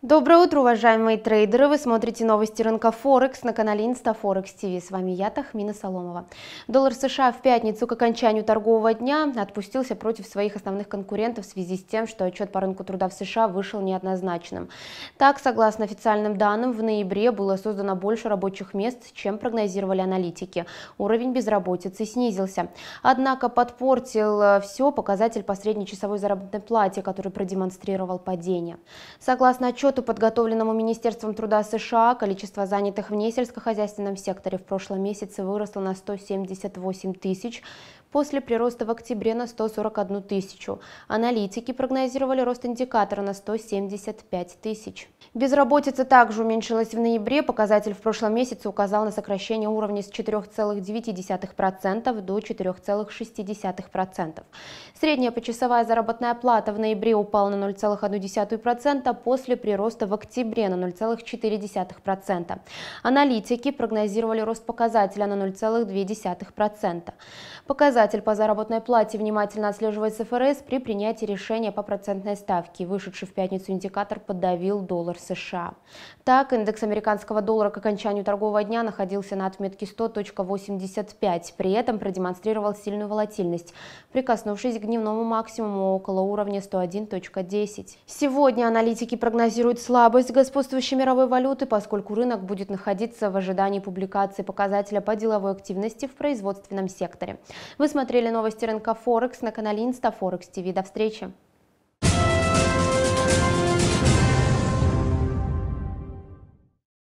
Доброе утро, уважаемые трейдеры! Вы смотрите новости рынка Форекс на канале InstaForex ТВ. С вами я, Тахмина Соломова. Доллар США в пятницу к окончанию торгового дня отпустился против своих основных конкурентов в связи с тем, что отчет по рынку труда в США вышел неоднозначным. Так, согласно официальным данным, в ноябре было создано больше рабочих мест, чем прогнозировали аналитики. Уровень безработицы снизился. Однако подпортил э, все показатель по средней часовой заработной плате, который продемонстрировал падение. Согласно отчету, отчету, подготовленному Министерством труда США, количество занятых в несельскохозяйственном секторе в прошлом месяце выросло на 178 тысяч, после прироста в октябре на 141 тысячу. Аналитики прогнозировали рост индикатора на 175 тысяч. Безработица также уменьшилась в ноябре. Показатель в прошлом месяце указал на сокращение уровня с 4,9% до 4,6%. Средняя почасовая заработная плата в ноябре упала на 0,1% после прироста роста в октябре на 0,4%. Аналитики прогнозировали рост показателя на 0,2%. Показатель по заработной плате внимательно отслеживает ФРС при принятии решения по процентной ставке. Вышедший в пятницу индикатор подавил доллар США. Так, индекс американского доллара к окончанию торгового дня находился на отметке 100.85, при этом продемонстрировал сильную волатильность, прикоснувшись к дневному максимуму около уровня 101.10. Сегодня аналитики прогнозируют прогнозируют слабость господствующей мировой валюты, поскольку рынок будет находиться в ожидании публикации показателя по деловой активности в производственном секторе. Вы смотрели новости рынка Форекс на канале Инстафорекс ТВ. До встречи!